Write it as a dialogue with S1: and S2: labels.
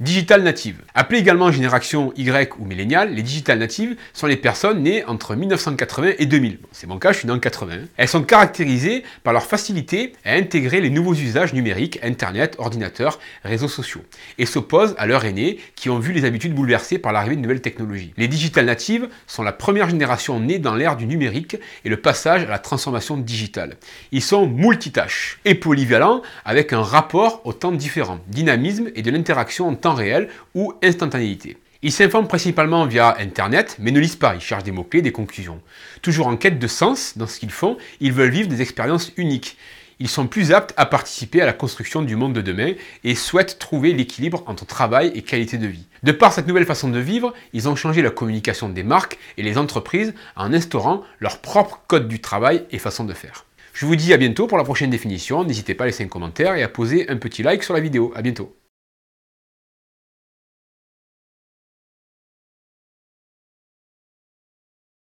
S1: Digital natives. Appelées également génération Y ou milléniale, les digital natives sont les personnes nées entre 1980 et 2000. c'est mon cas, je suis né en 80. Elles sont caractérisées par leur facilité à intégrer les nouveaux usages numériques, internet, ordinateurs, réseaux sociaux, et s'opposent à leurs aînés qui ont vu les habitudes bouleversées par l'arrivée de nouvelles technologies. Les digital natives sont la première génération née dans l'ère du numérique et le passage à la transformation digitale. Ils sont multitâches et polyvalents avec un rapport au temps différent, dynamisme et de l'interaction en temps réel ou instantanéité. Ils s'informent principalement via Internet, mais ne lisent pas, ils cherchent des mots-clés, des conclusions. Toujours en quête de sens dans ce qu'ils font, ils veulent vivre des expériences uniques. Ils sont plus aptes à participer à la construction du monde de demain et souhaitent trouver l'équilibre entre travail et qualité de vie. De par cette nouvelle façon de vivre, ils ont changé la communication des marques et les entreprises en instaurant leur propre code du travail et façon de faire. Je vous dis à bientôt pour la prochaine définition, n'hésitez pas à laisser un commentaire et à poser un petit like sur la vidéo. À bientôt